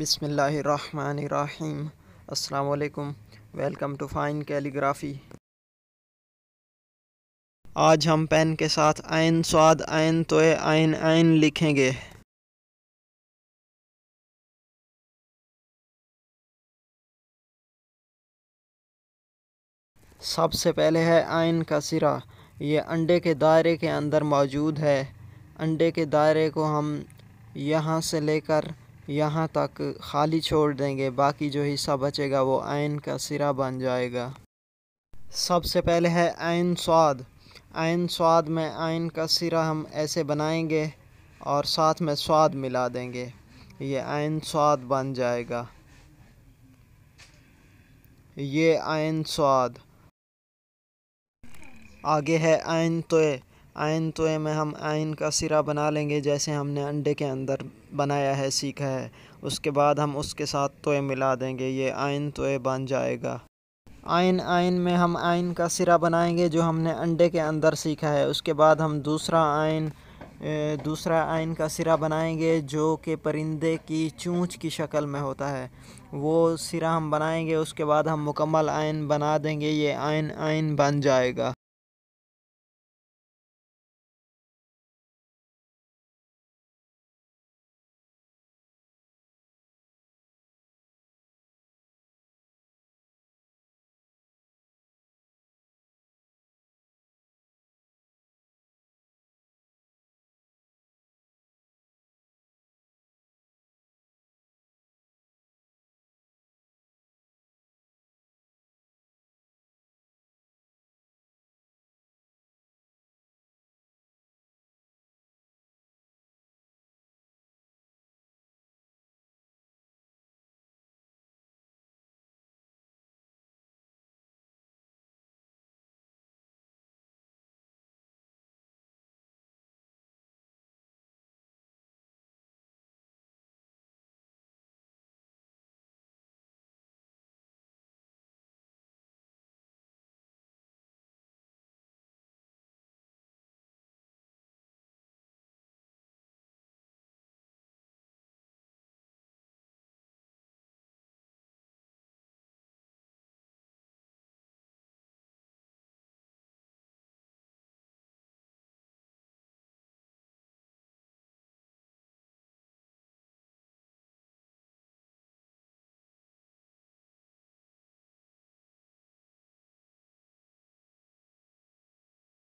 बिसमीम अल्लाम welcome to fine calligraphy आज हम पेन के साथ आयन स्वाद आयन तोय आयन आयन लिखेंगे सबसे पहले है आयन का सिरा ये अंडे के दायरे के अंदर मौजूद है अंडे के दायरे को हम यहाँ से लेकर यहाँ तक खाली छोड़ देंगे बाकी जो हिस्सा बचेगा वो आयन का सिरा बन जाएगा सबसे पहले है आयन स्वाद आयन स्वाद में आयन का सिरा हम ऐसे बनाएंगे और साथ में स्वाद मिला देंगे ये आयन स्वाद बन जाएगा ये आयन स्वाद आगे है आयन तोय आयन तोए में हम आयन का सिरा बना लेंगे जैसे हमने अंडे के अंदर बनाया है सीखा है उसके बाद हम उसके साथ तोए मिला देंगे ये आयन तोए बन जाएगा आयन आयन में हम आयन का सिरा बनाएंगे जो हमने अंडे के अंदर सीखा है उसके बाद हम दूसरा आयन दूसरा आयन का सिरा बनाएंगे जो कि परिंदे की चूँच की शक्ल में होता है वो सिरा हम बनाएंगे उसके बाद हम मुकम्मल आयन बना देंगे ये आयन आयन बन जाएगा